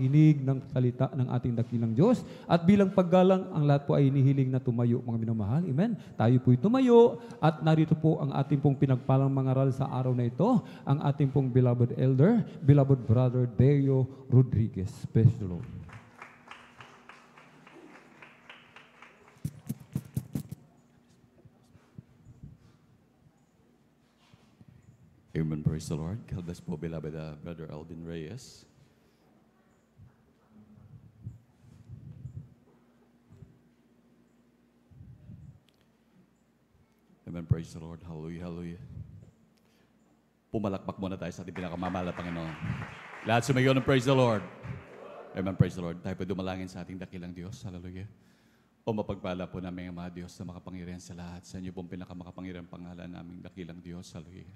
inig ng salita ng ating dakilang Diyos. At bilang paggalang, ang lahat po ay inihiling na tumayo, mga minamahal. Amen. Tayo po'y tumayo at narito po ang ating pong pinagpalang mga mangaral sa araw na ito, ang ating pong beloved elder, beloved brother Deo Rodriguez. Praise the Lord. Amen. Praise the Lord. God bless po, beloved uh, Brother Alvin Reyes. Amen. Praise the Lord. Hallelujah, hallelujah. Pumalakpak muna tayo sa ating pinakamamahal na Panginoon. Lahat sumayo ng praise the Lord. Amen. Praise the Lord. Tayo po dumalangin sa ating dakilang Diyos. Hallelujah. O mapagpala po namin, ang Ama Diyos, na makapangyarihan sa lahat. Sa inyo pong pinakamakapangyarihan pangalan naming dakilang Diyos. Hallelujah.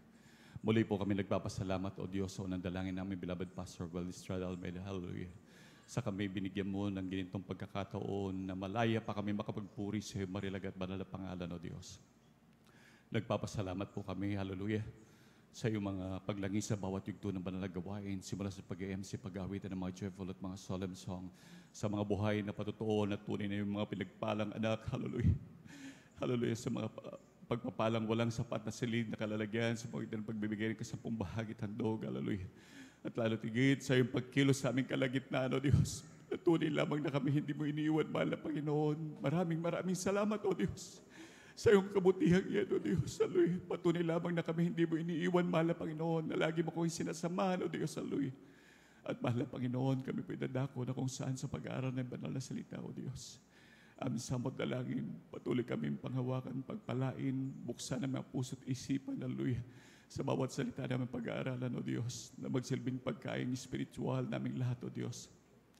Muli po kami nagpapasalamat, O Diyos, sa unang dalangin namin, beloved Pastor Well Estrada Almeida. Hallelujah. Sa kami binigyan mo ng ginintong pagkakataon na malaya pa kami makapagpuri sa iyo, marilag at banal na pangalan, O Diyos. Nagpapasalamat po kami, hallelujah, sa iyong mga paglangis sa bawat yugto ng banal na gawain, simula sa pag mc pag-awitan ng mga joyful at mga solemn song, sa mga buhay na patutuo na tunay na iyong mga pinagpalang anak, hallelujah. Hallelujah, sa mga ah, pagpapalang walang sapat na silid na kalalagyan sa pagitan ng pagbibigay ng kasampung bahagi at handog, hallelujah. At lalo tigit sa iyong pagkilos sa aming kalagitnaan, O Diyos. At tunay lamang na kami hindi mo iniiwan, mahal na Panginoon. Maraming maraming salamat, O Diyos sa iyong kabutihan yan, O Diyos, Aloy. Patuloy lamang na kami hindi mo iniiwan, mahal na Panginoon, na lagi mo kong sinasamahan, O Diyos, Aloy. At mahal na Panginoon, kami po dadako na kung saan sa pag-aaral ng banal na salita, O Diyos. Amin samot na langin, patuloy kami panghawakan, pagpalain, buksan ang mga puso't isipan, O Aloy sa bawat salita namin pag-aaralan, O Diyos, na magsilbing pagkain spiritual naming lahat, O Diyos,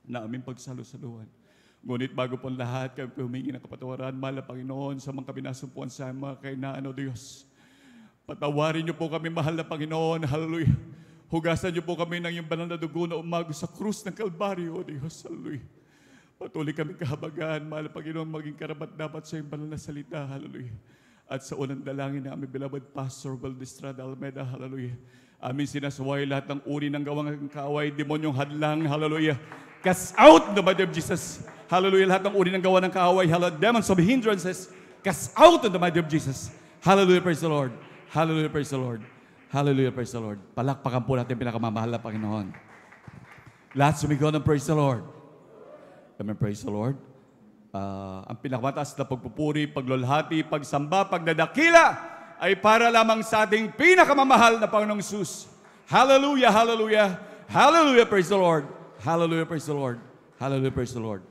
na aming pagsalo-saluhan. pagsalusaluhan. Ngunit bago po lahat, kami humingi ng kapatawaran, mahal na Panginoon, sa mga kabinasumpuan sa mga kainaan, O Diyos. Patawarin niyo po kami, mahal na Panginoon. Hallelujah. Hugasan niyo po kami ng iyong banal na dugo na umago sa krus ng Kalbaryo, O Diyos. Hallelujah. Patuloy kami kahabagan, mahal na Panginoon, maging karapat dapat sa iyong banal na salita. Hallelujah. At sa unang dalangin na aming bilabad, Pastor Valdestrada Almeda, hallelujah Amin sinasuway lahat ng uri ng gawang kaaway, demonyong hadlang, hallelujah. Cast out the might of Jesus. Hallelujah, lahat ng uri ng gawa ng kaaway, hallelujah, demons of hindrances, cast out in the might of Jesus. Hallelujah, praise the Lord. Hallelujah, praise the Lord. Hallelujah, praise the Lord. Palakpakan po natin pinakamamahal na Panginoon. Lahat sumigaw ng praise the Lord. Amen, praise the Lord. Uh, ang pinakamataas na pagpupuri, paglulhati, pagsamba, pagdadakila, ay para lamang sa ating pinakamamahal na Panginoong Sus. Hallelujah, hallelujah, hallelujah, praise the Lord. Hallelujah, praise the Lord. Hallelujah, praise the Lord.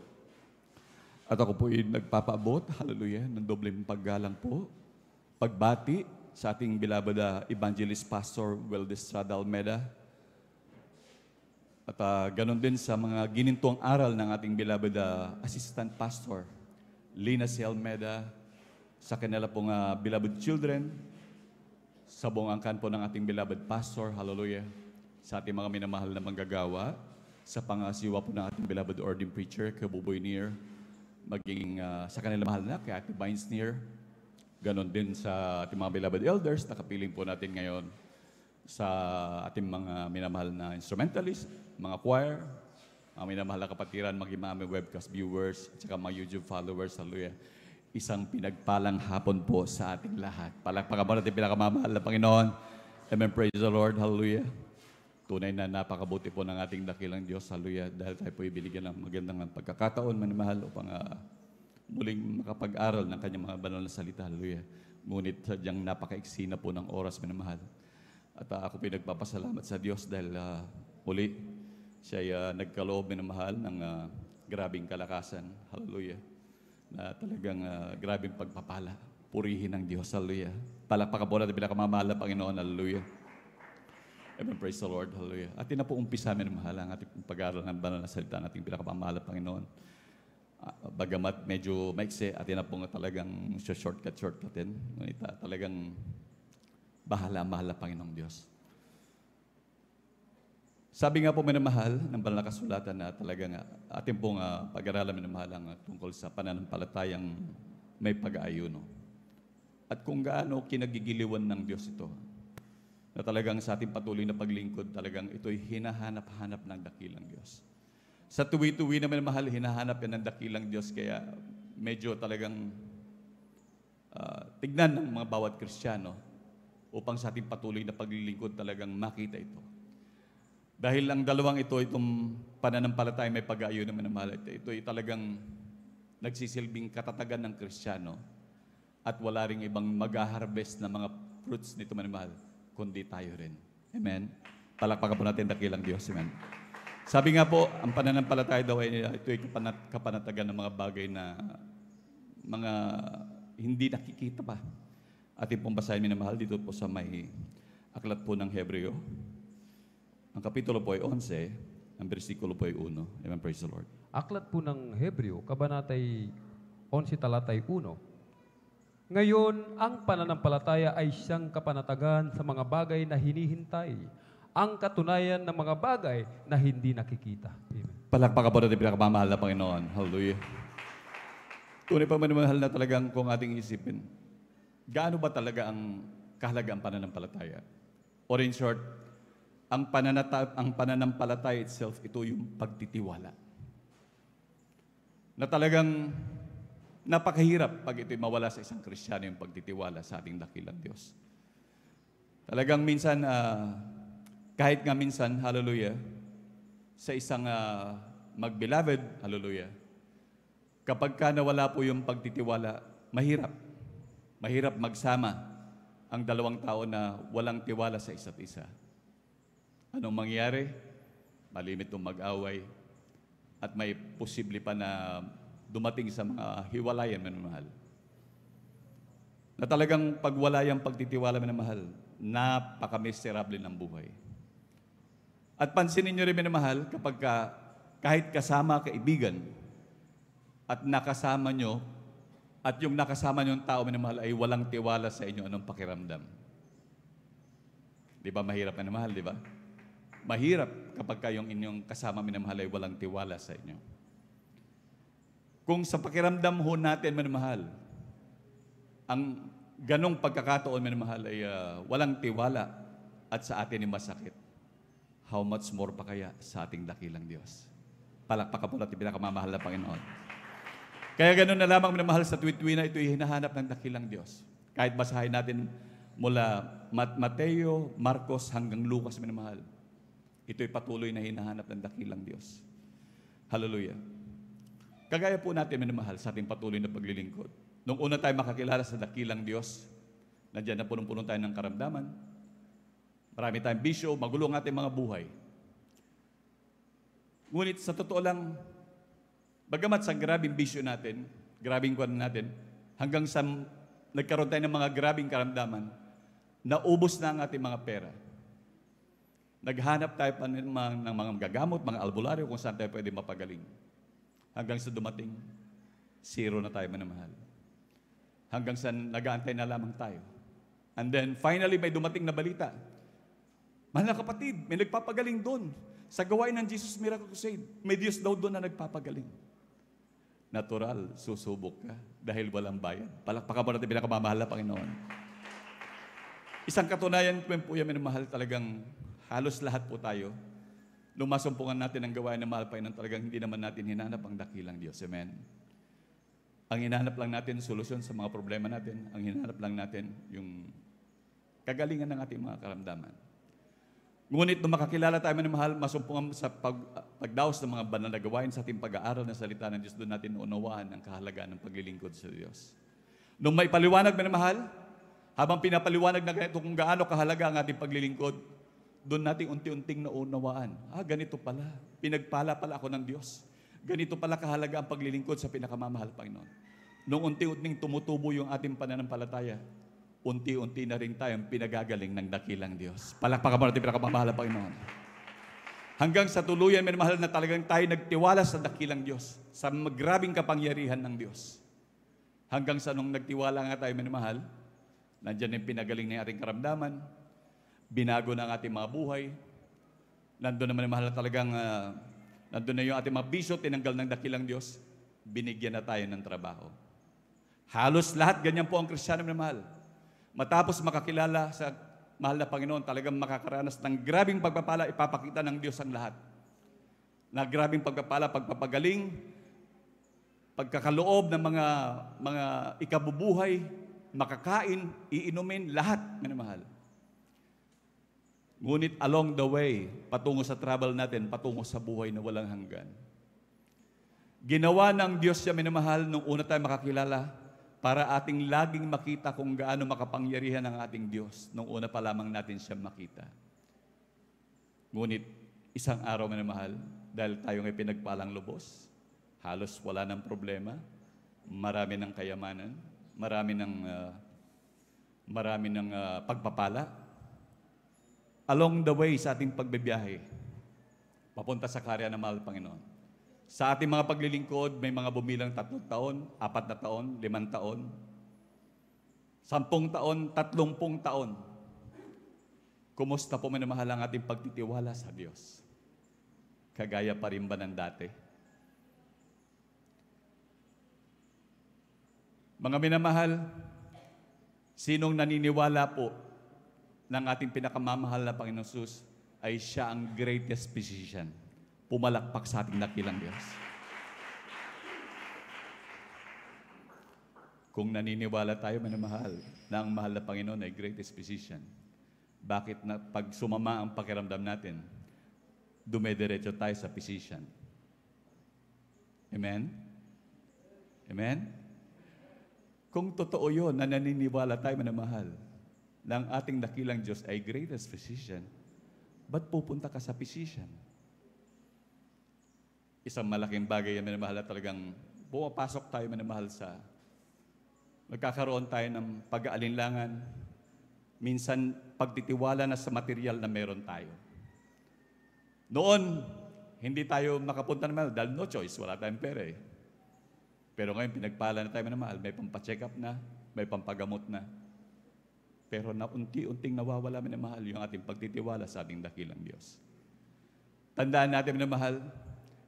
At ako po ay nagpapaabot, hallelujah, ng dobleng paggalang po, pagbati sa ating bilabada evangelist pastor Weldestrada Almeda. At uh, ganon din sa mga ginintuang aral ng ating bilabada assistant pastor Lina C. Almeda, sa kanila pong uh, beloved children, sa buong po ng ating beloved pastor, hallelujah, sa ating mga minamahal na manggagawa, sa pangasiwa po ng ating beloved ordained preacher, kay Buboy Near, maging uh, ah, sa kanila mahal na, kay Ate Vines Near, ganon din sa ating mga beloved elders, nakapiling po natin ngayon sa ating mga minamahal na instrumentalist, mga choir, mga minamahal na kapatiran, maging mga webcast viewers, at saka mga YouTube followers, hallelujah. Isang pinagpalang hapon po sa ating lahat. Palakpakabar natin pinakamamahal na Panginoon. Amen. Praise the Lord. Hallelujah. Tunay na napakabuti po ng ating dakilang Diyos. Hallelujah. Dahil tayo po ibinigyan ng magandang pagkakataon, manimahal, upang uh, muling makapag-aral ng kanyang mga banal na salita. Hallelujah. Ngunit sadyang napakaiksi na po ng oras, manimahal. At uh, ako po nagpapasalamat sa Diyos dahil uh, ah, uli siya ay uh, nagkaloob, minamahal, ng uh, grabing kalakasan. Hallelujah na ah, talagang uh, ah, grabing pagpapala. Purihin ng Diyos. Hallelujah. Palakpakan po natin pinakamamahal Panginoon. Hallelujah. Amen. Praise the Lord. Hallelujah. At na po umpisa namin mahala ang ating pag-aaral ng banal na salita ng ating pinakamamahal Panginoon. Uh, bagamat medyo maikse, atin na po nga talagang shortcut-shortcutin. Ngunit talagang bahala, mahal Panginoong Diyos. Sabi nga po minamahal ng banal na kasulatan na talagang ating pong uh, pag-aralan minamahal ang tungkol sa pananampalatayang may pag-aayuno. At kung gaano kinagigiliwan ng Diyos ito, na talagang sa ating patuloy na paglingkod, talagang ito'y hinahanap-hanap ng dakilang Diyos. Sa tuwi-tuwi naman minamahal, hinahanap yan ng dakilang Diyos, kaya medyo talagang uh, tignan ng mga bawat Kristiyano upang sa ating patuloy na paglilingkod talagang makita ito dahil ang dalawang ito, itong pananampalataya may pag-aayon naman ng mahalataya. Ito ay talagang nagsisilbing katatagan ng Kristiyano at wala rin ibang mag-harvest na mga fruits nito manamahal, kundi tayo rin. Amen? Palakpakan po natin dakilang Diyos. Amen. Sabi nga po, ang pananampalataya daw ay ito ay kapanat, kapanatagan ng mga bagay na mga hindi nakikita pa. Ating pong basahin minamahal dito po sa may aklat po ng Hebreo. Ang kapitulo po ay 11, ang versikulo po ay 1. Amen, praise the Lord. Aklat po ng Hebreo, Kabanatay 11, Talatay 1. Ngayon, ang pananampalataya ay siyang kapanatagan sa mga bagay na hinihintay, ang katunayan ng mga bagay na hindi nakikita. Amen. Palakpakan po natin pinakamamahal na Panginoon. Hallelujah. Tunay pa manamahal na talagang kung ating isipin, gaano ba talaga ang kahalagang pananampalataya? Or in short, ang, pananata, ang pananampalataya itself, ito yung pagtitiwala. Na talagang napakahirap pag ito'y mawala sa isang Kristiyano yung pagtitiwala sa ating dakilang Diyos. Talagang minsan, uh, kahit nga minsan, hallelujah, sa isang uh, mag-beloved, hallelujah, kapag ka nawala po yung pagtitiwala, mahirap. Mahirap magsama ang dalawang tao na walang tiwala sa isa't isa. Anong mangyari? Malimit ng mag-away at may posible pa na dumating sa mga hiwalayan minamahal. Na talagang pagwala pagwalayang pagtitiwala minamahal, napaka-miserable ng buhay. At pansinin niyo rin minamahal kapag ka, kahit kasama kaibigan at nakasama nyo at yung nakasama nyo ng tao minamahal ay walang tiwala sa inyo anong pakiramdam. Di ba mahirap minamahal, di ba? mahirap kapag kayong inyong kasama minamahal ay walang tiwala sa inyo. Kung sa pakiramdam ho natin minamahal, ang ganong pagkakataon minamahal ay uh, walang tiwala at sa atin ay masakit, how much more pa kaya sa ating dakilang Diyos? Palakpakan po natin pinakamamahal na Panginoon. Kaya ganun na lamang minamahal sa tuwi-tuwi na ito ay hinahanap ng dakilang Diyos. Kahit basahin natin mula Mateo, Marcos hanggang Lucas minamahal ito'y patuloy na hinahanap ng dakilang Diyos. Hallelujah. Kagaya po natin, minamahal, sa ating patuloy na paglilingkod. Nung una tayo makakilala sa dakilang Diyos, nandiyan na punong-puno tayo ng karamdaman, marami tayong bisyo, magulo ang ating mga buhay. Ngunit sa totoo lang, bagamat sa grabing bisyo natin, grabing kwan natin, hanggang sa nagkaroon tayo ng mga grabing karamdaman, naubos na ang ating mga pera Naghanap tayo pa ng mga, mga gagamot, mga albularyo, kung saan tayo pwede mapagaling. Hanggang sa dumating, zero na tayo manamahal. Hanggang sa nagaantay na lamang tayo. And then, finally, may dumating na balita. Mahal na kapatid, may nagpapagaling doon. Sa gawain ng Jesus Miracle Crusade, may Diyos daw doon na nagpapagaling. Natural, susubok ka dahil walang bayan. Palakpakan mo natin pinakamamahal na Panginoon. Isang katunayan po yung minamahal talagang halos lahat po tayo, lumasumpungan natin ang gawain ng malpay nang talagang hindi naman natin hinanap ang dakilang Diyos. Amen? Ang hinanap lang natin, solusyon sa mga problema natin. Ang hinanap lang natin, yung kagalingan ng ating mga karamdaman. Ngunit nung makakilala tayo ng mahal, masumpungan sa pag, pagdaos ng mga banal na gawain sa ating pag-aaral ng salita ng Diyos, doon natin unawaan ang kahalagaan ng paglilingkod sa Diyos. Nung may paliwanag na mahal, habang pinapaliwanag na ganito kung gaano kahalaga ang ating paglilingkod, doon natin unti-unting naunawaan, ah, ganito pala. Pinagpala pala ako ng Diyos. Ganito pala kahalaga ang paglilingkod sa pinakamamahal Panginoon. Nung unti-unting tumutubo yung ating pananampalataya, unti-unti na rin tayong pinagagaling ng dakilang Diyos. Palakpakan mo natin pinakamamahal Panginoon. Hanggang sa tuluyan, may mahal na talagang tayo nagtiwala sa dakilang Diyos, sa magrabing kapangyarihan ng Diyos. Hanggang sa nung nagtiwala nga tayo, may mahal, nandyan yung pinagaling na ating karamdaman, binago na ang ating mga buhay. Nandun naman mahal talagang, uh, nandun na yung ating mga bisyo, tinanggal ng dakilang Diyos, binigyan na tayo ng trabaho. Halos lahat ganyan po ang Kristiyano na mahal. Matapos makakilala sa mahal na Panginoon, talagang makakaranas ng grabing pagpapala, ipapakita ng Diyos ang lahat. Na grabing pagpapala, pagpapagaling, pagkakaloob ng mga, mga ikabubuhay, makakain, iinumin, lahat, minamahal. mahal. Ngunit along the way, patungo sa travel natin, patungo sa buhay na walang hanggan. Ginawa ng Diyos siya minamahal nung una tayo makakilala para ating laging makita kung gaano makapangyarihan ang ating Diyos nung una pa lamang natin siya makita. Ngunit isang araw minamahal, dahil tayo ngayon pinagpalang lubos, halos wala ng problema, marami ng kayamanan, marami ng, uh, marami ng uh, pagpapala, along the way sa ating pagbibiyahe, papunta sa karya ng mahal Panginoon. Sa ating mga paglilingkod, may mga bumilang tatlong taon, apat na taon, limang taon, sampung taon, tatlongpong taon. Kumusta po minamahal ang ating pagtitiwala sa Diyos? Kagaya pa rin ba ng dati? Mga minamahal, sinong naniniwala po ng ating pinakamamahal na Panginoon Sus ay siya ang greatest physician. Pumalakpak sa ating dakilang Diyos. Kung naniniwala tayo, manamahal, na ang mahal na Panginoon ay greatest physician, bakit na pag sumama ang pakiramdam natin, dumediretso tayo sa physician? Amen? Amen? Kung totoo yun, na naniniwala tayo, manamahal, na ating dakilang Diyos ay greatest physician, ba't pupunta ka sa physician? Isang malaking bagay yan, minamahal na talagang pumapasok tayo minamahal sa magkakaroon tayo ng pag-aalinlangan, minsan pagtitiwala na sa material na meron tayo. Noon, hindi tayo makapunta naman dahil no choice, wala tayong pera eh. Pero ngayon, pinagpala na tayo minamahal, May pampacheck up na, may pampagamot na. Pero na unti-unting nawawala na mahal yung ating pagtitiwala sa ating dakilang Diyos. Tandaan natin na mahal,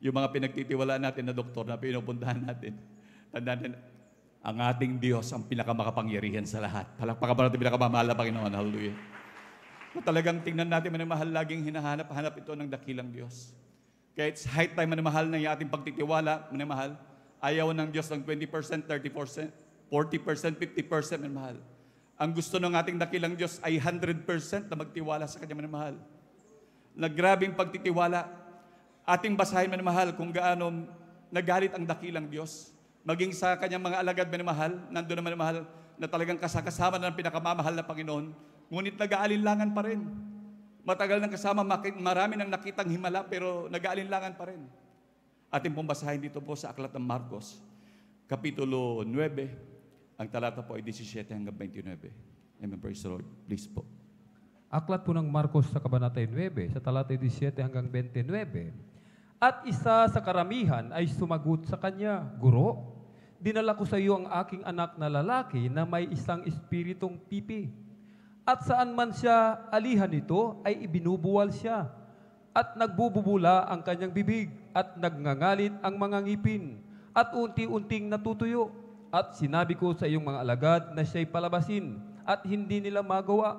yung mga pinagtitiwala natin na doktor na pinupuntahan natin. Tandaan natin, ang ating Diyos ang pinakamakapangyarihan sa lahat. Palakpakan pa natin pinakamamahal na Panginoon. Hallelujah. So talagang tingnan natin manamahal laging hinahanap-hanap ito ng dakilang Diyos. Kaya it's high time manamahal na yung ating pagtitiwala, manamahal. Ayaw ng Diyos ng 20%, 30%, 40%, 50% manamahal. Ang gusto ng ating dakilang Diyos ay 100% na magtiwala sa Kanya manamahal. Nagrabing pagtitiwala. Ating basahin manamahal kung gaano nagalit ang dakilang Diyos. Maging sa Kanyang mga alagad manamahal, nandun naman manamahal na talagang kasakasama ng pinakamamahal na Panginoon. Ngunit nag-aalinlangan pa rin. Matagal nang kasama, marami nang nakitang himala pero nag-aalinlangan pa rin. Ating pumbasahin dito po sa Aklat ng Marcos, Kapitulo 9, ang talata po ay 17 hanggang 29. Remember, Praise the Lord. Please po. Aklat po ng Marcos sa Kabanata 9, sa talata 17 hanggang 29. At isa sa karamihan ay sumagot sa kanya, Guro, dinala ko sa iyo ang aking anak na lalaki na may isang espiritong pipi. At saan man siya alihan ito, ay ibinubuwal siya. At nagbububula ang kanyang bibig, at nagngangalit ang mga ngipin, at unti-unting natutuyo at sinabi ko sa iyong mga alagad na siya'y palabasin at hindi nila magawa.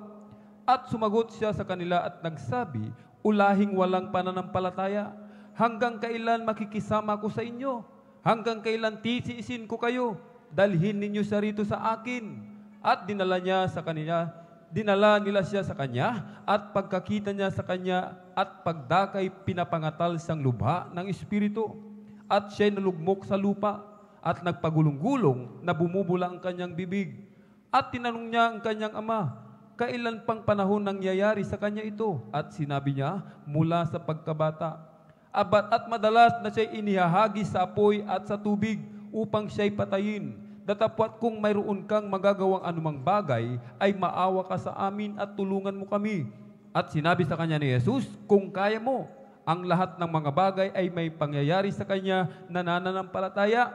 At sumagot siya sa kanila at nagsabi, Ulahing walang pananampalataya, hanggang kailan makikisama ko sa inyo? Hanggang kailan tisiisin ko kayo? Dalhin ninyo siya rito sa akin. At dinala niya sa kanila, dinala nila siya sa kanya, at pagkakita niya sa kanya, at pagdakay pinapangatal siyang lubha ng Espiritu. At siya'y nalugmok sa lupa, at nagpagulong-gulong na bumubula ang kanyang bibig. At tinanong niya ang kanyang ama, kailan pang panahon nangyayari sa kanya ito? At sinabi niya, mula sa pagkabata. Abat at madalas na siya inihahagi sa apoy at sa tubig upang siya'y patayin. Datapwat kung mayroon kang magagawang anumang bagay, ay maawa ka sa amin at tulungan mo kami. At sinabi sa kanya ni Jesus, kung kaya mo, ang lahat ng mga bagay ay may pangyayari sa kanya na nananampalataya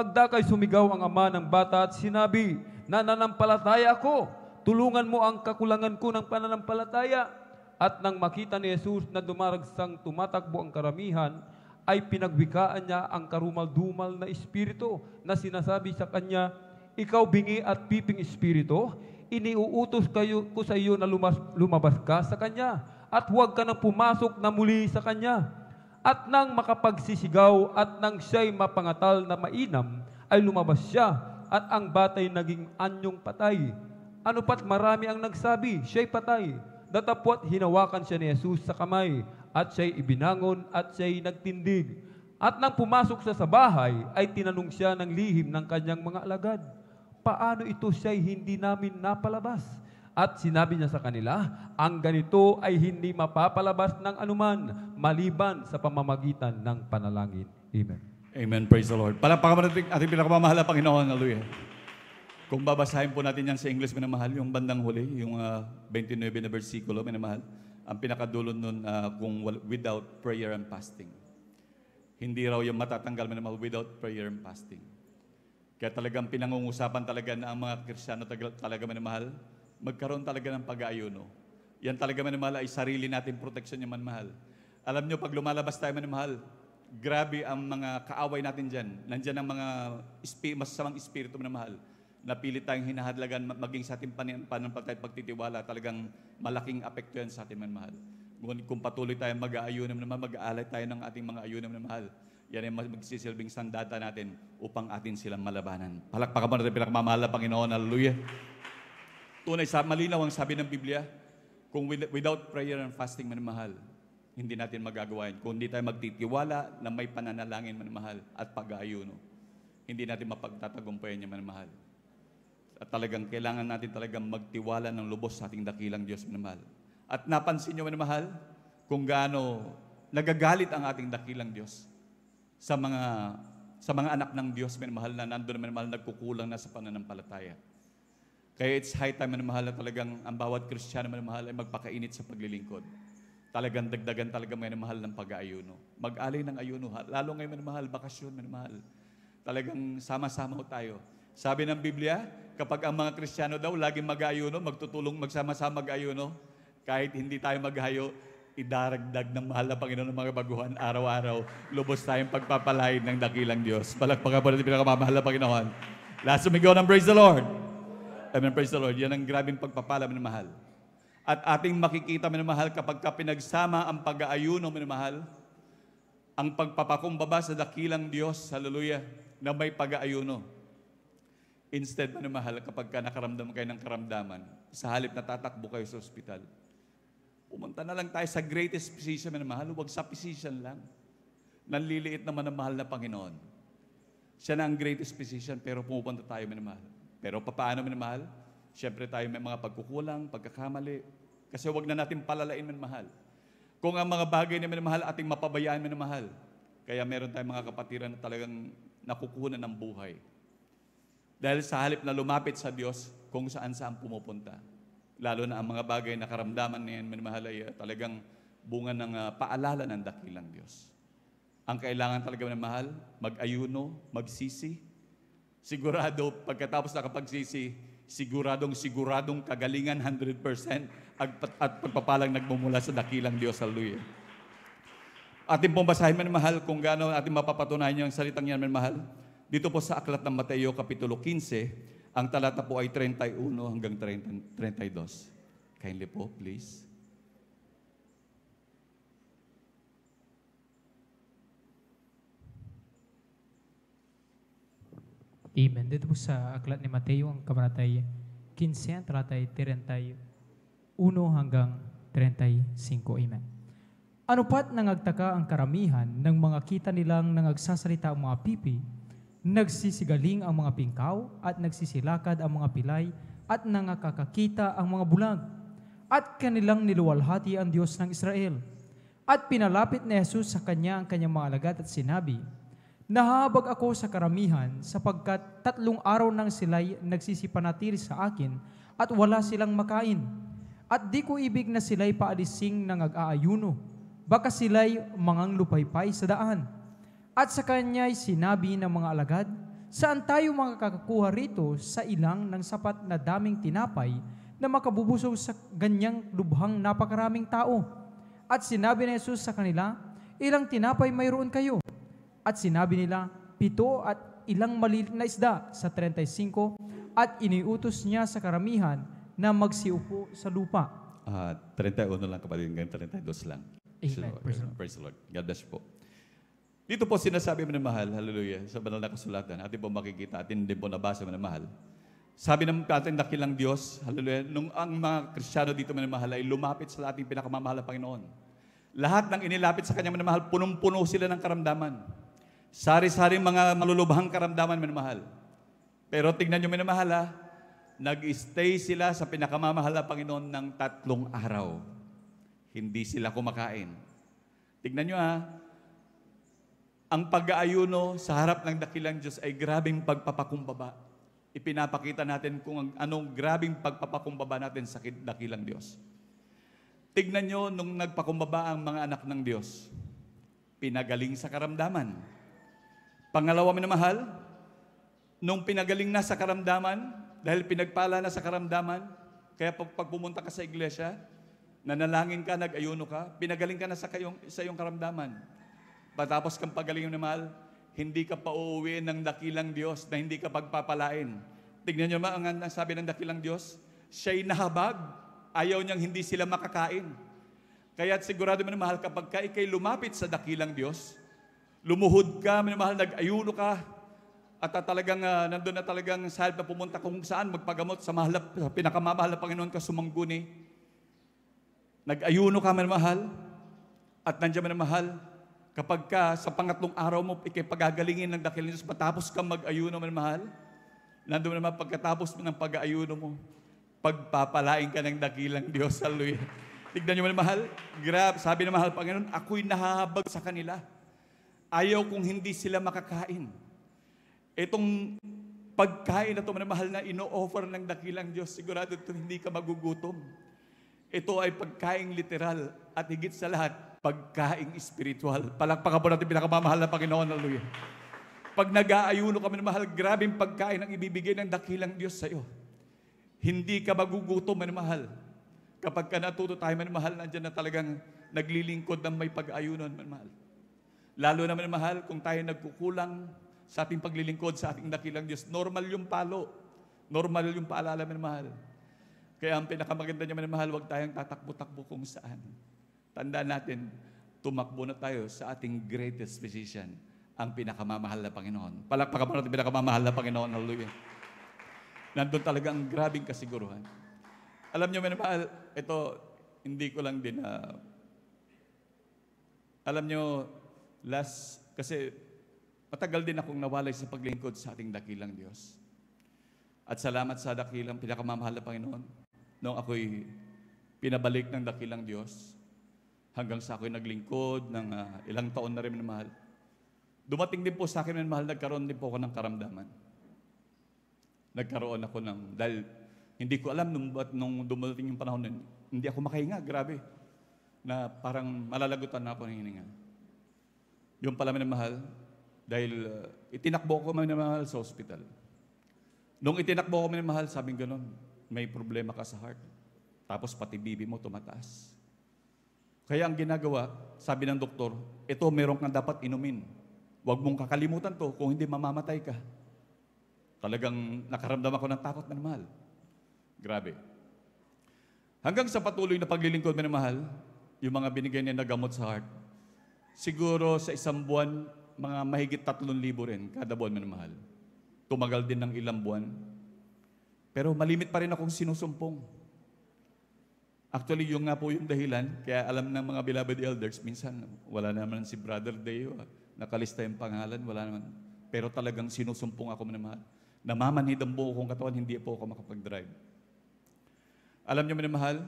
Pagdakay sumigaw ang ama ng bata at sinabi, Nananampalataya ako, tulungan mo ang kakulangan ko ng pananampalataya. At nang makita ni Jesus na dumaragsang tumatakbo ang karamihan, ay pinagwikaan niya ang karumal-dumal na espiritu na sinasabi sa kanya, Ikaw bingi at piping espiritu, iniuutos kayo, ko sa iyo na lumas, lumabas ka sa kanya at huwag ka nang pumasok na muli sa kanya at nang makapagsisigaw at nang siya'y mapangatal na mainam, ay lumabas siya at ang batay naging anyong patay. Ano pat marami ang nagsabi, siya'y patay. Datapwat hinawakan siya ni Jesus sa kamay at siya'y ibinangon at siya'y nagtindig. At nang pumasok siya sa bahay, ay tinanong siya ng lihim ng kanyang mga alagad, Paano ito siya'y hindi namin napalabas? At sinabi niya sa kanila, ang ganito ay hindi mapapalabas ng anuman maliban sa pamamagitan ng panalangin. Amen. Amen. Praise the Lord. Palapakan natin ating pinakamamahal Panginoon. Hallelujah. Kung babasahin po natin yan sa English, minamahal, yung bandang huli, yung uh, ah, 29 na versikulo, minamahal, ang pinakadulo nun uh, kung without prayer and fasting. Hindi raw yung matatanggal, minamahal, without prayer and fasting. Kaya talagang pinangungusapan talaga na ang mga Kristiyano talaga, talaga minamahal, mahal, magkaroon talaga ng pag-aayuno. Yan talaga manimahal ay sarili natin protection yung manmahal. Alam nyo, pag lumalabas tayo manimahal, grabe ang mga kaaway natin dyan. Nandyan ang mga masasamang espiritu manimahal. Napilit tayong hinahadlagan maging sa ating panampalatay pagtitiwala. Talagang malaking apekto yan sa ating manmahal. Ngunit kung patuloy tayong mag-aayuno naman, mag-aalay tayo ng ating mga ayuno mahal. yan ay magsisilbing sandata natin upang atin silang malabanan. Palakpakan mo natin pinakmamahal na Panginoon. Hallelujah tunay sa malinaw ang sabi ng Biblia, kung without prayer and fasting manamahal, hindi natin magagawa yun. Kung hindi tayo magtitiwala na may pananalangin manamahal at pag-ayuno, hindi natin mapagtatagumpayan yung manamahal. At talagang kailangan natin talagang magtiwala ng lubos sa ating dakilang Diyos manamahal. At napansin nyo manamahal kung gaano nagagalit ang ating dakilang Diyos sa mga sa mga anak ng Diyos, minamahal na nandoon, minamahal nagkukulang na sa pananampalataya. Kaya it's high time na mahala talagang ang bawat Kristiyano na mahal ay magpakainit sa paglilingkod. Talagang dagdagan talaga may mahal ng pag-aayuno. Mag-alay ng ayuno. Lalo ngayon mahal, bakasyon mahal. Talagang sama-sama tayo. Sabi ng Biblia, kapag ang mga Kristiyano daw laging mag aayuno magtutulong magsama-sama mag-ayuno, kahit hindi tayo maghayo, idaragdag ng mahal na Panginoon ng mga baguhan araw-araw. Lubos tayong pagpapalain ng dakilang Diyos. Palakpakan po natin pinakamamahal na Panginoon. Last sumigaw ng praise the Lord. Amen, praise the Lord. Yan ang grabing pagpapala, minamahal. At ating makikita, minamahal, kapag ka pinagsama ang pag-aayuno, minamahal, ang pagpapakumbaba sa dakilang Diyos, hallelujah, na may pag-aayuno. Instead, minamahal, kapag ka nakaramdam kayo ng karamdaman, sa halip na tatakbo kayo sa ospital, pumunta na lang tayo sa greatest physician, minamahal, huwag sa physician lang. Nanliliit naman ang mahal na Panginoon. Siya na ang greatest physician, pero pumupunta tayo, minamahal pero papaano minamahal? Siyempre tayo may mga pagkukulang, pagkakamali. Kasi huwag na natin palalain minamahal. Kung ang mga bagay na minamahal, ating mapabayaan minamahal. Kaya meron tayong mga kapatiran na talagang nakukunan ng buhay. Dahil sa halip na lumapit sa Diyos, kung saan saan pumupunta. Lalo na ang mga bagay na karamdaman niyan, yan, minamahal ay ah, talagang bunga ng uh, paalala ng dakilang Diyos. Ang kailangan talaga ng mahal, mag-ayuno, magsisi, Sigurado, pagkatapos nakapagsisi, siguradong siguradong kagalingan 100% at, at pagpapalang nagmumula sa dakilang Diyos. Hallelujah. Ating pong basahin man mahal kung gaano ating mapapatunayan ang salitang yan man mahal. Dito po sa Aklat ng Mateo, Kapitulo 15, ang talata po ay 31 hanggang 32. Kindly po, please. Amen. Dito po sa aklat ni Mateo, ang kabanatay 15, talatay 31 hanggang 35. Amen. Ano pat nangagtaka ang karamihan ng mga kita nilang nangagsasalita ang mga pipi, nagsisigaling ang mga pingkaw at nagsisilakad ang mga pilay at nangakakakita ang mga bulag at kanilang niluwalhati ang Diyos ng Israel. At pinalapit ni Jesus sa kanya ang kanyang mga lagat at sinabi, Nahabag ako sa karamihan sapagkat tatlong araw nang sila'y nagsisipanatili sa akin at wala silang makain. At di ko ibig na sila'y paalising na nag-aayuno. Baka sila'y mangang lupaypay sa daan. At sa kanya'y sinabi ng mga alagad, Saan tayo makakakuha rito sa ilang ng sapat na daming tinapay na makabubusog sa ganyang lubhang napakaraming tao? At sinabi ni Jesus sa kanila, Ilang tinapay mayroon kayo? At sinabi nila, pito at ilang maliliit na isda sa 35 at iniutos niya sa karamihan na magsiupo sa lupa. Uh, ah, 31 lang kapatid, hanggang 32 lang. Amen. Praise, the Lord. God bless po. Dito po sinasabi mo na mahal, hallelujah, sa banal na kasulatan. Atin po makikita, atin din po nabasa mo na mahal. Sabi ng ating dakilang Diyos, hallelujah, nung ang mga Kristiyano dito minamahal ay lumapit sa ating pinakamamahal na Panginoon. Lahat ng inilapit sa Kanya minamahal, punong-puno sila ng karamdaman. Sari-saring mga malulubhang karamdaman, minamahal. Pero tignan nyo, minamahal ha, nag-stay sila sa pinakamamahal na Panginoon ng tatlong araw. Hindi sila kumakain. Tignan nyo ha, ang pag-aayuno sa harap ng dakilang Diyos ay grabing pagpapakumbaba. Ipinapakita natin kung anong grabing pagpapakumbaba natin sa dakilang Diyos. Tignan nyo nung nagpakumbaba ang mga anak ng Diyos. Pinagaling sa karamdaman Pangalawa, minamahal, nung pinagaling na sa karamdaman, dahil pinagpala na sa karamdaman, kaya pag, pag pumunta ka sa iglesia, nanalangin ka, nag-ayuno ka, pinagaling ka na sa, kayong, sa iyong karamdaman. Patapos kang pagaling na mahal, hindi ka pa uuwi ng dakilang Diyos na hindi ka pagpapalain. Tignan nyo naman ang, ang sabi ng dakilang Diyos, siya'y nahabag, ayaw niyang hindi sila makakain. Kaya sigurado mo mahal kapag ka ikay lumapit sa dakilang Diyos, lumuhod ka, minamahal, nag-ayuno ka, at talagang uh, nandun na talagang sa help na pumunta kung saan magpagamot sa, mahal, sa pinakamamahal na Panginoon ka sumangguni. Nag-ayuno ka, minamahal, at nandiyan minamahal, kapag ka sa pangatlong araw mo pagagalingin ng dakil Diyos, matapos kang mag-ayuno, minamahal, nandun naman pagkatapos ng pag-ayuno mo, pagpapalain ka ng dakilang Diyos. Hallelujah. Tignan niyo, man, mahal. Grab, sabi na mahal, Panginoon, ako'y nahahabag sa kanila. Ayaw kung hindi sila makakain. Itong pagkain na ito, mahal na ino-offer ng dakilang Diyos, sigurado ito hindi ka magugutom. Ito ay pagkain literal at higit sa lahat, pagkain spiritual. Palakpakan po natin pinakamamahal na Panginoon. Hallelujah. Pag nag-aayuno kami ng mahal, grabing pagkain ang ibibigay ng dakilang Diyos sa iyo. Hindi ka magugutom, man mahal. Kapag ka natuto tayo, man mahal, nandiyan na talagang naglilingkod ng may pag-ayunon, man mahal. Lalo naman mahal kung tayo nagkukulang sa ating paglilingkod sa ating dakilang Diyos. Normal yung palo. Normal yung paalala naman mahal. Kaya ang pinakamaganda niya naman mahal, huwag tayong tatakbo-takbo kung saan. Tanda natin, tumakbo na tayo sa ating greatest physician, ang pinakamamahal na Panginoon. Palakpakan mo natin pinakamamahal na Panginoon. Hallelujah. Nandun talaga ang grabing kasiguruhan. Alam niyo, may mahal, ito, hindi ko lang din, uh, alam niyo, last, kasi matagal din akong nawalay sa paglingkod sa ating dakilang Diyos. At salamat sa dakilang pinakamamahal na Panginoon noong ako'y pinabalik ng dakilang Diyos hanggang sa ako'y naglingkod ng uh, ilang taon na rin ng mahal. Dumating din po sa akin ng mahal, nagkaroon din po ako ng karamdaman. Nagkaroon ako ng, dahil hindi ko alam nung, ba't nung dumating yung panahon nun, hindi ako makahinga, grabe. Na parang malalagutan na ako ng hininga yung pala minamahal dahil uh, itinakbo ko minamahal sa hospital. Nung itinakbo ko minamahal, sabing ganun, may problema ka sa heart. Tapos pati bibi mo tumataas. Kaya ang ginagawa, sabi ng doktor, ito meron kang dapat inumin. Huwag mong kakalimutan to kung hindi mamamatay ka. Talagang nakaramdam ako ng takot na Grabe. Hanggang sa patuloy na paglilingkod na yung mga binigay niya na gamot sa heart, siguro sa isang buwan, mga mahigit 3,000 rin kada buwan mahal. Tumagal din ng ilang buwan. Pero malimit pa rin akong sinusumpong. Actually, yung nga po yung dahilan, kaya alam ng mga beloved elders, minsan wala naman si Brother Deo, ah. nakalista yung pangalan, wala naman. Pero talagang sinusumpong ako minamahal. Namamanhid ang buo kong katawan, hindi po ako makapag-drive. Alam niyo minamahal,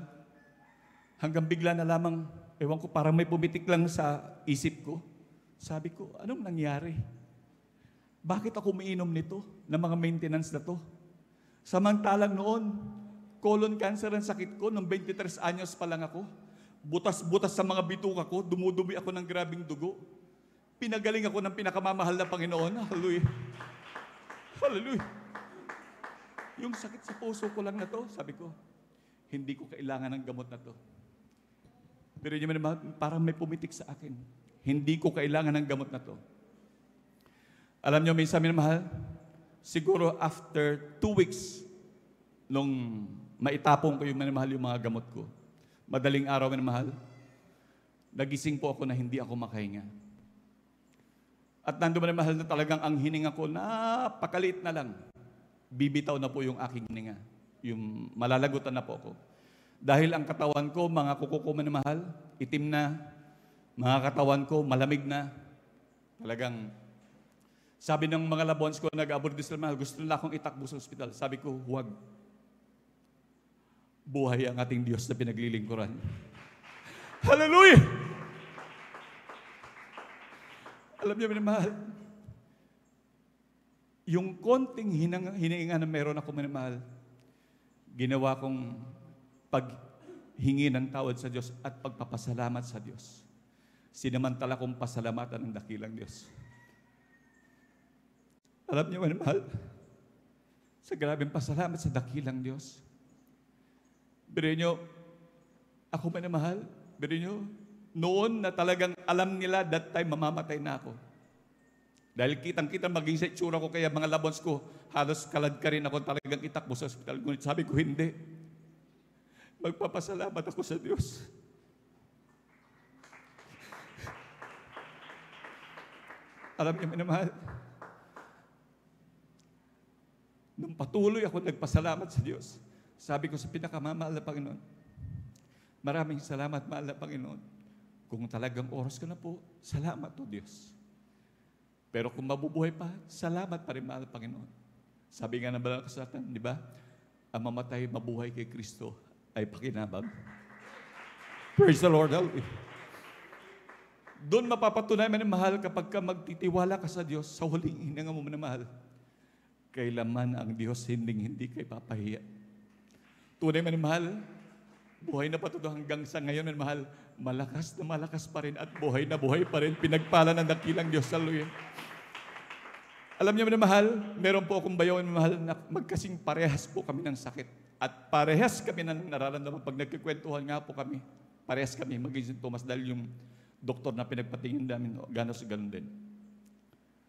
hanggang bigla na lamang Ewan ko, parang may pumitik lang sa isip ko. Sabi ko, anong nangyari? Bakit ako umiinom nito, ng mga maintenance na to? Samantalang noon, colon cancer ang sakit ko, nung 23 anyos pa lang ako. Butas-butas sa mga bituka ko, dumudumi ako ng grabing dugo. Pinagaling ako ng pinakamamahal na Panginoon. Hallelujah. Hallelujah. Yung sakit sa puso ko lang na to, sabi ko, hindi ko kailangan ng gamot na to pero yun naman, parang may pumitik sa akin. Hindi ko kailangan ng gamot na to. Alam nyo, minsan, minamahal, siguro after two weeks nung maitapong ko yung minamahal yung mga gamot ko, madaling araw, minamahal, nagising po ako na hindi ako makahinga. At nando man mahal na talagang ang hininga ko, napakalit na lang. Bibitaw na po yung aking hininga. Yung malalagutan na po ako. Dahil ang katawan ko, mga kuko ko mahal, itim na, mga katawan ko, malamig na. Talagang, sabi ng mga labons ko, nag-abroad din mahal, gusto nila akong itakbo sa ospital. Sabi ko, huwag. Buhay ang ating Diyos na pinaglilingkuran. Hallelujah! Alam niyo, minamahal, yung konting hininga na meron ako minamahal, ginawa kong paghingi ng tawad sa Diyos at pagpapasalamat sa Diyos. Sinamantala kong pasalamatan ang dakilang Diyos. Alam niyo, man, mahal, sa grabing pasalamat sa dakilang Diyos. Biro niyo, ako man mahal, biro niyo, noon na talagang alam nila that time mamamatay na ako. Dahil kitang-kita maging sa itsura ko, kaya mga labons ko, halos kalad ka rin ako talagang itakbo sa ospital. Ngunit sabi ko, hindi. Magpapasalamat ako sa Diyos. Alam niyo, minamahal, nung patuloy ako nagpasalamat sa Diyos, sabi ko sa pinakamamahal na Panginoon, maraming salamat, mahal na Panginoon. Kung talagang oras ko na po, salamat po Diyos. Pero kung mabubuhay pa, salamat pa rin, mahal na Panginoon. Sabi nga ng banal kasatan, di ba? Ang mamatay, mabuhay kay Kristo ay pakinabang. Praise the Lord. Doon mapapatunay mo mahal kapag ka magtitiwala ka sa Diyos, sa huling hinanga mo na mahal. Kailaman ang Diyos, hindi hindi kay papahiya. Tunay man mahal, buhay na patuto hanggang sa ngayon man mahal, malakas na malakas pa rin at buhay na buhay pa rin, pinagpala ng dakilang Diyos. sa Hallelujah. Alam niyo man mahal, meron po akong bayawan mahal na magkasing parehas po kami ng sakit. At parehas kami na nararamdaman pag nagkikwentuhan nga po kami. Parehas kami maging si sintomas dahil yung doktor na pinagpatingin namin, ganos ganun din.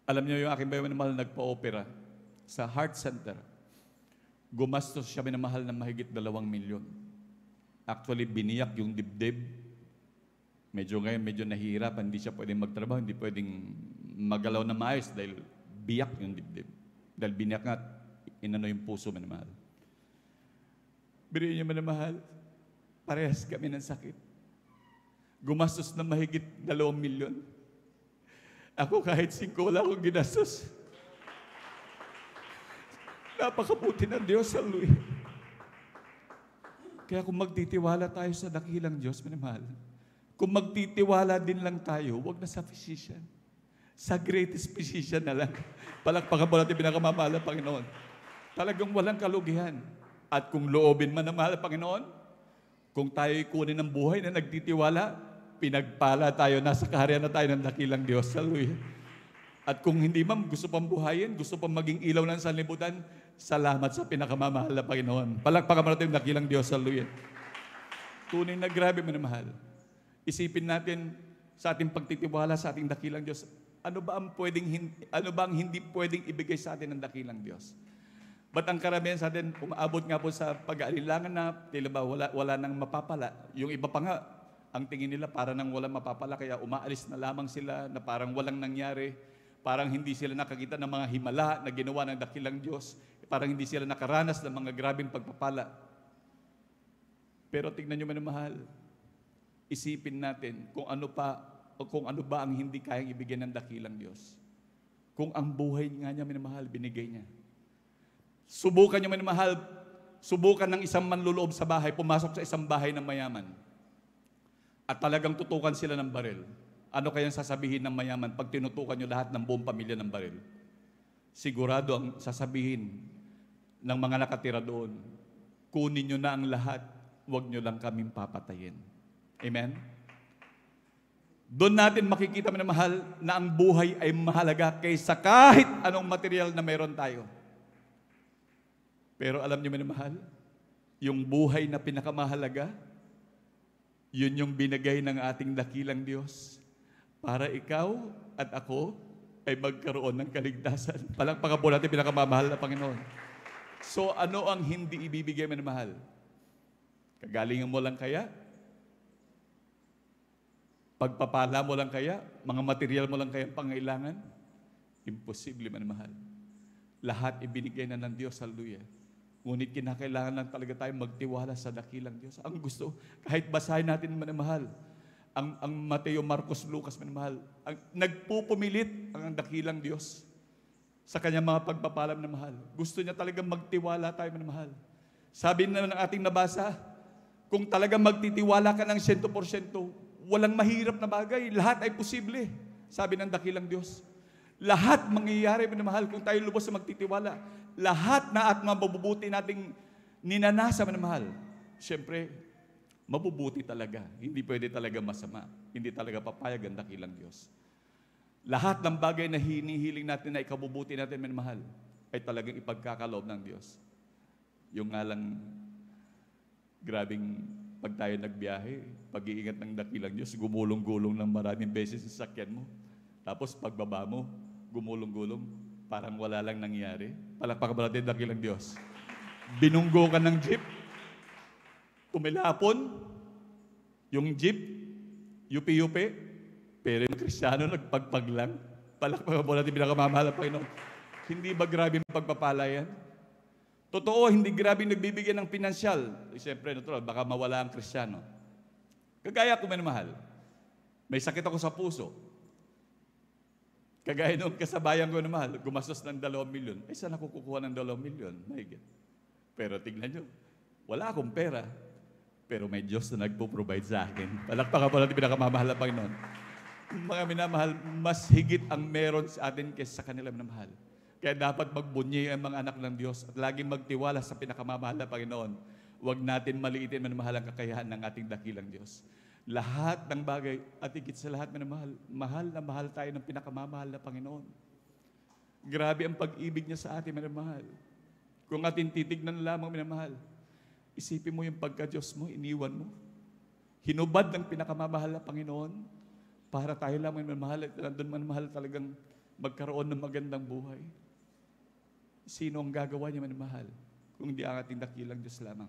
Alam niyo yung aking bayan na mahal nagpa-opera sa heart center. Gumastos siya na mahal ng mahigit dalawang milyon. Actually, biniyak yung dibdib. Medyo ngayon, medyo nahihirapan. Hindi siya pwedeng magtrabaho, hindi pwedeng magalaw na maayos dahil biyak yung dibdib. Dahil biniyak nga, inano yung puso na mahal. Biriin niyo manamahal, parehas kami ng sakit. Gumastos na mahigit dalawang milyon. Ako kahit singko wala akong ginastos. Napakabuti ng Diyos sa Luis. Kaya kung magtitiwala tayo sa dakilang Diyos, minamahal, kung magtitiwala din lang tayo, wag na sa physician. Sa greatest physician na lang. Palakpakan po natin pinakamamahal ang Panginoon. Talagang walang kalugihan. At kung loobin man ng mahal, Panginoon, kung tayo'y kunin ng buhay na nagtitiwala, pinagpala tayo, nasa kaharian na tayo ng dakilang Diyos. Hallelujah. At kung hindi man gusto pang buhayin, gusto pang maging ilaw ng sanlibutan, salamat sa pinakamamahal na Panginoon. Palakpakan mo natin ang dakilang Diyos. Hallelujah. Tunay na grabe mahal. Isipin natin sa ating pagtitiwala sa ating dakilang Diyos, ano ba ang pwedeng ano ba ang hindi pwedeng ibigay sa atin ng dakilang Diyos? But ang karamihan sa atin, umaabot nga po sa pag-aalilangan na tila ba wala, wala nang mapapala. Yung iba pa nga, ang tingin nila para nang wala mapapala, kaya umaalis na lamang sila na parang walang nangyari. Parang hindi sila nakakita ng mga himala na ginawa ng dakilang Diyos. Parang hindi sila nakaranas ng mga grabing pagpapala. Pero tignan nyo man mahal, isipin natin kung ano pa o kung ano ba ang hindi kayang ibigay ng dakilang Diyos. Kung ang buhay nga niya minamahal, binigay niya. Subukan niyo minamahal, subukan ng isang manluloob sa bahay, pumasok sa isang bahay ng mayaman. At talagang tutukan sila ng baril. Ano kayang sasabihin ng mayaman pag tinutukan nyo lahat ng buong pamilya ng baril? Sigurado ang sasabihin ng mga nakatira doon, kunin nyo na ang lahat, huwag nyo lang kaming papatayin. Amen? Doon natin makikita na mahal na ang buhay ay mahalaga kaysa kahit anong material na meron tayo. Pero alam niyo, minamahal, yung buhay na pinakamahalaga, yun yung binigay ng ating dakilang Diyos para ikaw at ako ay magkaroon ng kaligtasan. Palang po natin pinakamamahal na Panginoon. So ano ang hindi ibibigay mo mahal? Kagalingan mo lang kaya? Pagpapala mo lang kaya? Mga material mo lang kaya ang pangailangan? Imposible man mahal. Lahat ibinigay na ng Diyos. Hallelujah. Ngunit kinakailangan lang talaga tayo magtiwala sa dakilang Diyos. Ang gusto, kahit basahin natin manamahal, ang, ang Mateo, Marcos, Lucas, manamahal, ang, nagpupumilit ang dakilang Diyos sa kanyang mga pagpapalam na mahal. Gusto niya talaga magtiwala tayo manamahal. Sabi na ng ating nabasa, kung talaga magtitiwala ka ng 100%, walang mahirap na bagay, lahat ay posible. Sabi ng dakilang Diyos. Lahat mangyayari, minamahal, kung tayo lubos sa magtitiwala lahat na at mabubuti nating ninanasa man mahal. syempre, mabubuti talaga. Hindi pwede talaga masama. Hindi talaga papayag ang dakilang Diyos. Lahat ng bagay na hinihiling natin na ikabubuti natin man mahal ay talagang ipagkakaloob ng Diyos. Yung nga lang, grabing pag tayo nagbiyahe, pag-iingat ng dakilang Diyos, gumulong-gulong ng maraming beses sa sakyan mo. Tapos pagbaba mo, gumulong-gulong, Parang wala lang nangyari. Palakpak ba natin dakilang Diyos? Binunggo ka ng jeep. Tumilapon. Yung jeep, yupi-yupi. Pero yung kristyano, nagpagpag lang. Palakpak ba natin pinakamamahal ang Panginoon? Hindi ba grabe ang pagpapala yan? Totoo, hindi grabe nagbibigyan ng pinansyal. Eh, Siyempre, natural, baka mawala ang kristyano. Kagaya ko may mahal. May sakit ako sa puso. Kagaya nung kasabayan ko naman, gumastos ng 2 milyon. Eh, saan ako kukuha ng 2 milyon? Mahigit. Pero tingnan nyo, wala akong pera. Pero may Diyos na nagpo-provide sa akin. Palakpakan po natin pinakamamahal ang Panginoon. Mga minamahal, mas higit ang meron sa atin kaysa sa kanila minamahal. Kaya dapat magbunyi ang mga anak ng Diyos at laging magtiwala sa pinakamamahal na Panginoon. Huwag natin maliitin minamahal ang kakayahan ng ating dakilang Diyos. Lahat ng bagay at higit sa lahat, minamahal. Mahal na mahal tayo ng pinakamamahal na Panginoon. Grabe ang pag-ibig niya sa atin, minamahal. Kung atin titignan lamang, minamahal, isipin mo yung pagka-Diyos mo, iniwan mo. Hinubad ng pinakamamahal na Panginoon para tayo lamang minamahal at nandun manmahal talagang magkaroon ng magandang buhay. Sino ang gagawa niya minamahal, kung di ang ating dakilang Diyos lamang?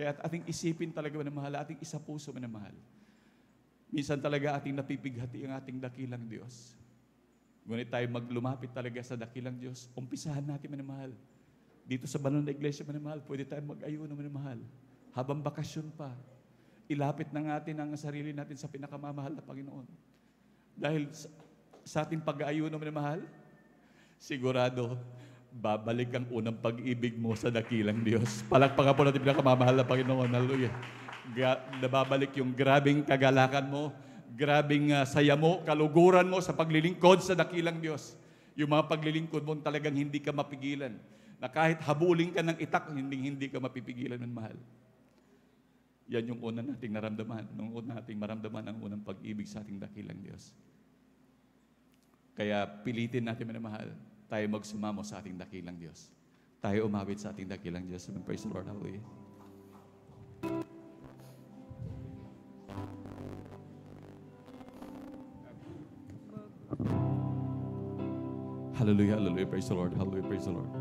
Kaya ating isipin talaga mahal, ating isa puso mahal. Minsan talaga ating napipighati ang ating dakilang Diyos. Ngunit tayo maglumapit talaga sa dakilang Diyos, umpisahan natin minamahal. Dito sa banal na iglesia minamahal, pwede tayong mag-ayuno minamahal. Habang bakasyon pa, ilapit na natin ang sarili natin sa pinakamamahal na Panginoon. Dahil sa, sa ating pag-aayuno minamahal, sigurado babalik ang unang pag-ibig mo sa dakilang Diyos. Palakpakan po natin pinakamamahal na Panginoon. Hallelujah. Gra- nababalik yung grabing kagalakan mo, grabing uh, saya mo, kaluguran mo sa paglilingkod sa dakilang Diyos. Yung mga paglilingkod mo talagang hindi ka mapigilan. Na kahit habulin ka ng itak, hindi, hindi ka mapipigilan ng mahal. Yan yung unang nating naramdaman. Nung unang nating maramdaman ang unang pag-ibig sa ating dakilang Diyos. Kaya pilitin natin minamahal. mahal tayo magsumamo sa ating dakilang Diyos. Tayo umawit sa ating dakilang Diyos. And praise the Lord. Hallelujah. Hallelujah, hallelujah, praise the Lord, hallelujah, praise the Lord.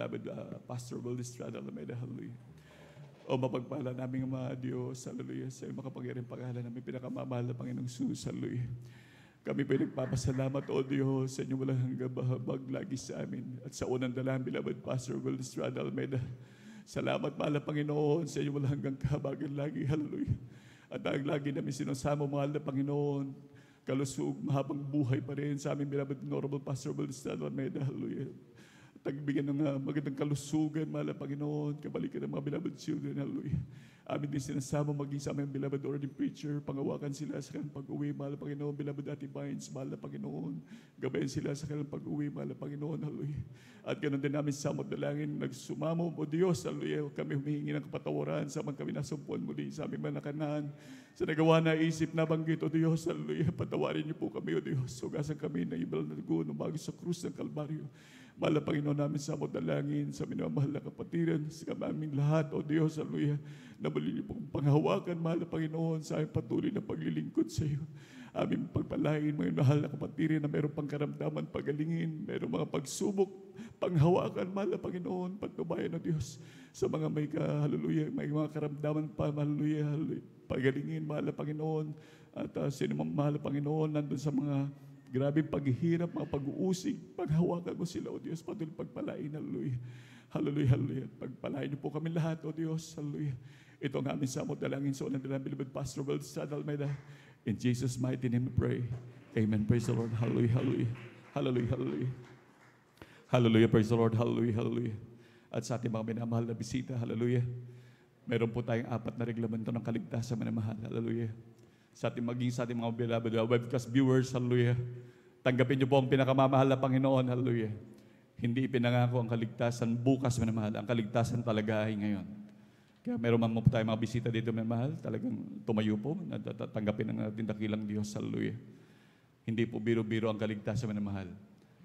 namin uh, Pastor Will Estrada Alameda, hallelujah. O mapagpala namin mga Diyos, hallelujah, sa iyong makapangyarihan pangalan namin pinakamamahal na Panginoong Jesus, hallelujah. Kami po nagpapasalamat, O Diyos, sa inyong walang hanggang bahabag lagi sa amin at sa unang dalang bilabad, Pastor Will Estrada Alameda. Salamat, mahal na Panginoon, sa inyong walang hanggang kahabagan lagi, hallelujah. At ang lagi namin sinasama, mahal na Panginoon, kalusog, mahabang buhay pa rin sa aming bilabad, Honorable Pastor Will Estrada Alameda, hallelujah tagbigyan ng uh, magandang kalusugan, mahal Panginoon, kabalikan ng mga beloved children, hallelujah. Amin din sinasama maging sa aming beloved ordinary preacher, pangawakan sila sa kanilang pag-uwi, mahal Panginoon, beloved Ate Vines, mahal Panginoon, gabayan sila sa kanilang pag-uwi, mahal Panginoon, hallelujah. At ganoon din namin sa dalangin, nagsumamo, o Diyos, hallelujah, kami humihingi ng kapatawaran sa mga kami nasumpuan muli sa aming manakanan, sa nagawa na isip na banggit, o Diyos, hallelujah, patawarin niyo po kami, o Diyos, sugasan kami na ibal na dugo ng bago sa krus ng Kalbaryo. Mala Panginoon namin sa abot na langin, sa minamahal na kapatiran, sa kamaming lahat, O Diyos, aluya, na muli pong panghawakan, Mala Panginoon, sa aming patuloy na paglilingkod sa iyo. Aming pagpalain, mga mahal na kapatiran na mayroong pangkaramdaman, pagalingin, mayroong mga pagsubok, panghawakan, Mala Panginoon, Paginoon, pagtubayan Diyos sa mga may ka, hallelujah, may mga karamdaman pa, hallelujah, hallelujah pagalingin, Mala Panginoon, at uh, sino mang mahal Panginoon, nandun sa mga Grabe paghihirap, mga pag-uusig. Paghawakan ko sila, O Diyos, patuloy pagpalain. Hallelujah. Hallelujah, hallelujah. Pagpalain niyo po kami lahat, O Diyos. Hallelujah. Ito ang aming samot dalangin sa unang dalang beloved Pastor Will Sad Almeida. In Jesus' mighty name we pray. Amen. Praise the Lord. Hallelujah, hallelujah. Hallelujah, hallelujah. Hallelujah, praise the Lord. Hallelujah, hallelujah. At sa ating mga minamahal na bisita, hallelujah. Meron po tayong apat na reglamento ng kaligtasan, minamahal. Hallelujah sa ating maging sa ating mga beloved webcast viewers, hallelujah. Tanggapin niyo po ang pinakamamahal na Panginoon, hallelujah. Hindi ipinangako ang kaligtasan bukas, mahal. Ang kaligtasan talaga ay ngayon. Kaya meron man po tayo mga bisita dito, mahal. talagang tumayo po at tanggapin ang natin dakilang Diyos, hallelujah. Hindi po biro-biro ang kaligtasan, mahal.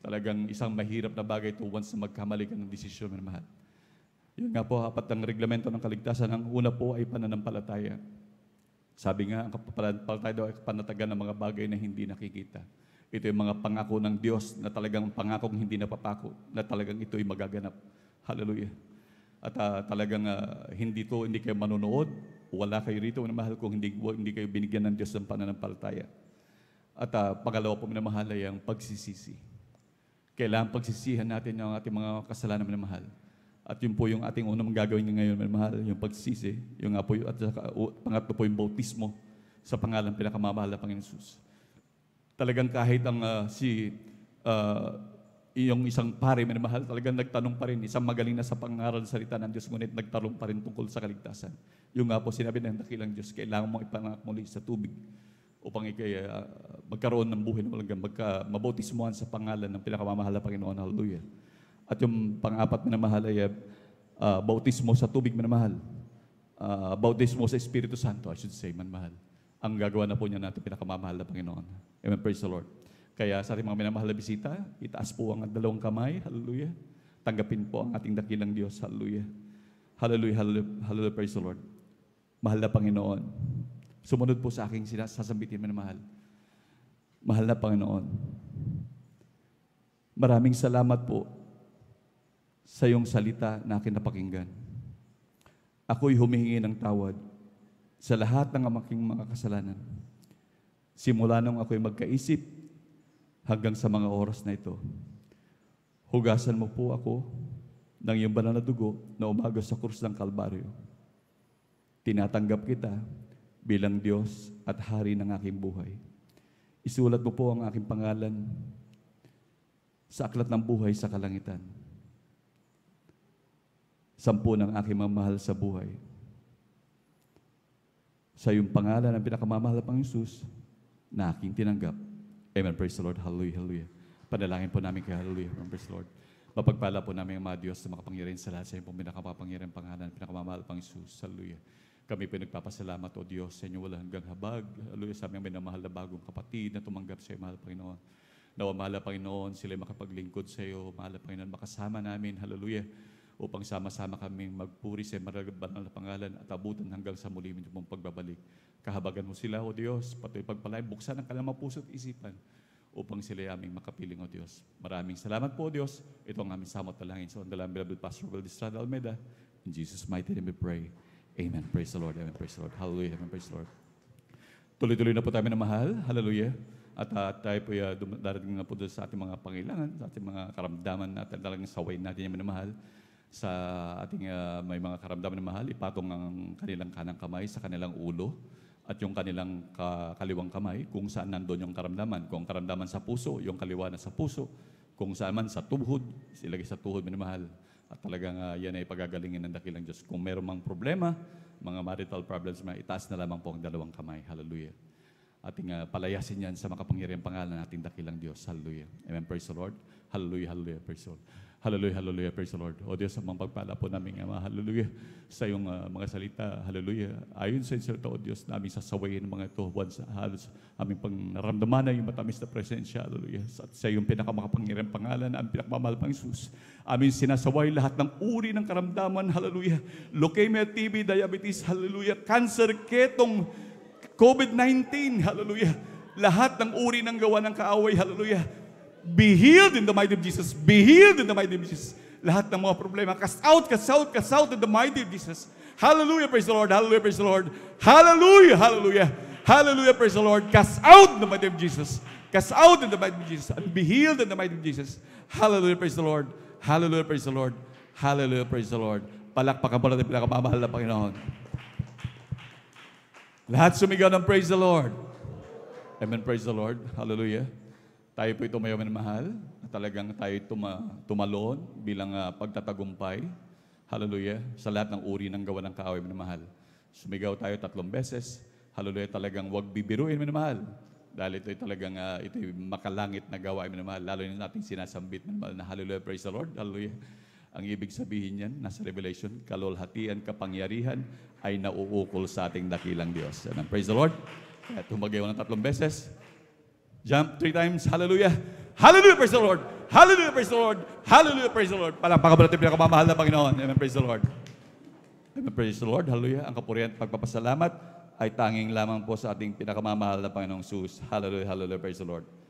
Talagang isang mahirap na bagay to once na magkamali ka ng desisyon, mahal. Yun nga po, apat ang reglamento ng kaligtasan. Ang una po ay pananampalataya. Sabi nga, ang kapalampalataya daw ay panatagan ng mga bagay na hindi nakikita. Ito yung mga pangako ng Diyos na talagang pangakong hindi napapako, na talagang ito'y magaganap. Hallelujah. At uh, talagang uh, hindi to hindi kayo manonood, wala kayo rito, mahal ko, hindi, hindi kayo binigyan ng Diyos ng pananampalataya. At uh, pangalawa po, minamahal ay ang pagsisisi. Kailangan pagsisihan natin yung ating mga kasalanan, minamahal. mahal at yun po yung ating unang gagawin ngayon, mga mahal, yung pagsisi, yung nga po, at saka, uh, pangatlo po yung bautismo sa pangalan pinakamamahal na Panginoon Jesus. Talagang kahit ang uh, si uh, yung isang pare, mga mahal, talagang nagtanong pa rin, isang magaling na sa pangaral salita ng Diyos, ngunit nagtanong pa rin tungkol sa kaligtasan. Yung nga po sinabi ng dakilang Diyos, kailangan mong ipanganak muli sa tubig upang ikay uh, magkaroon ng buhay na walang magka, mabautismohan sa pangalan ng pinakamamahal na Panginoon. Hallelujah. At yung pang-apat na namahal ay uh, uh bautismo sa tubig mahal. Uh, bautismo sa Espiritu Santo, I should say, manmahal. Ang gagawa na po niya natin pinakamamahal na Panginoon. Amen. Praise the Lord. Kaya sa ating mga minamahal na bisita, itaas po ang dalawang kamay. Hallelujah. Tanggapin po ang ating dakilang Diyos. Hallelujah. Hallelujah, hallelujah, hallelujah, praise the Lord. Mahal na Panginoon. Sumunod po sa aking sinasasambitin mo mahal. Mahal na Panginoon. Maraming salamat po sa iyong salita na akin napakinggan. Ako'y humihingi ng tawad sa lahat ng aking mga kasalanan. Simula nung ako'y magkaisip hanggang sa mga oras na ito. Hugasan mo po ako ng iyong banal na dugo na umaga sa krus ng Kalbaryo. Tinatanggap kita bilang Diyos at Hari ng aking buhay. Isulat mo po ang aking pangalan sa aklat ng buhay sa kalangitan sampu ng aking mamahal sa buhay. Sa iyong pangalan ang pinakamamahal pang Isus na aking tinanggap. Amen. Praise the Lord. Hallelujah. Hallelujah. Panalangin po namin kay Hallelujah. Amen. Praise the Lord. Mapagpala po namin ang mga Diyos na makapangyarihan sa lahat sa iyong pinakamapangyarihan pangalan, pinakamamahal pang Isus. Hallelujah. Kami po nagpapasalamat, O Diyos, sa inyong walang hanggang habag. Hallelujah. Sa aming minamahal na bagong kapatid na tumanggap sa iyo, mahal Panginoon. Nawa, mahal Panginoon, sila makapaglingkod sa iyo. Mahal Panginoon, makasama namin. Hallelujah upang sama-sama kaming magpuri sa banal na pangalan at abutan hanggang sa muli mong pagbabalik. Kahabagan mo sila, O Diyos, patuloy pagpalay, buksan ang kanilang puso at isipan upang sila ay aming makapiling, O Diyos. Maraming salamat po, O Dos. Ito ang aming samot na langin. So, ang dalang beloved Pastor Will Distrada Almeida. In Jesus' mighty name we pray. Amen. Praise the Lord. Amen. Praise the Lord. Hallelujah. Amen. Praise the Lord. Tuloy-tuloy na po tayo na mahal. Hallelujah. At uh, tayo po uh, darating na po sa ating mga pangailangan, sa ating mga karamdaman natin, talagang sawayin natin yung minamahal sa ating uh, may mga karamdaman ng mahal, ipatong ang kanilang kanang kamay sa kanilang ulo at yung kanilang ka kaliwang kamay kung saan nandoon yung karamdaman. Kung karamdaman sa puso, yung kaliwa na sa puso. Kung saan man sa tuhod, silagay sa tuhod minamahal. At talagang uh, yan ay pagagalingin ng dakilang Diyos. Kung meron mang problema, mga marital problems, mga itaas na lamang po ang dalawang kamay. Hallelujah. Ating uh, palayasin yan sa makapangyarihan pangalan ng ating dakilang Diyos. Hallelujah. Amen. Praise the Lord. Hallelujah. Hallelujah. Praise the Lord. Hallelujah, hallelujah, praise the Lord. O Diyos, ang pagpala po namin, Ama, hallelujah, sa iyong uh, mga salita, hallelujah. Ayon sa insulta, O Diyos, namin sasawayin ng mga ito, once halos aming pang naramdaman na yung matamis na presensya, hallelujah. At sa iyong pinakamakapangyarihan pangalan, ang pinakamamahal pang Isus, amin sinasaway lahat ng uri ng karamdaman, hallelujah. Leukemia, TB, diabetes, hallelujah. Cancer, ketong, COVID-19, hallelujah. Lahat ng uri ng gawa ng kaaway, hallelujah Be healed in the mighty of Jesus. Be healed in the mighty of Jesus. Lahat ng mga problema, cast out, cast out, cast out in the mighty of Jesus. Hallelujah, praise the Lord. Hallelujah, praise the Lord. Hallelujah, hallelujah. Hallelujah, praise the Lord. Cast out in the mighty of Jesus. Cast out in the mighty of Jesus. And be healed in the mighty of Jesus. Hallelujah, praise the Lord. Hallelujah, praise the Lord. Hallelujah, praise the Lord. Palakpakan po natin pinakamamahal na Panginoon. Lahat sumigaw ng praise the Lord. Amen, praise the Lord. Hallelujah. Tayo po tumayo ng mahal at talagang tayo tuma, tumalon bilang uh, pagtatagumpay. Hallelujah. Sa lahat ng uri ng gawa ng kaaway ng mahal. Sumigaw tayo tatlong beses. Hallelujah. Talagang wag bibiruin minamahal. mahal. Dahil ito ay talagang uh, ah, ito makalangit na gawa ng mahal. Lalo na natin sinasambit ng na hallelujah. Praise the Lord. Hallelujah. Ang ibig sabihin niyan, nasa Revelation, kalolhatian, kapangyarihan ay nauukol sa ating dakilang Diyos. And praise the Lord. Kaya tumagayon ng tatlong beses. Jump three times. Hallelujah. Hallelujah, praise the Lord. Hallelujah, praise the Lord. Hallelujah, praise the Lord. Palang pakabalatip na kamamahal na Panginoon. Amen, praise the Lord. Amen, praise the Lord. Hallelujah. Ang kapurihan at pagpapasalamat ay tanging lamang po sa ating pinakamamahal na Panginoong Sus. Hallelujah, hallelujah, praise the Lord.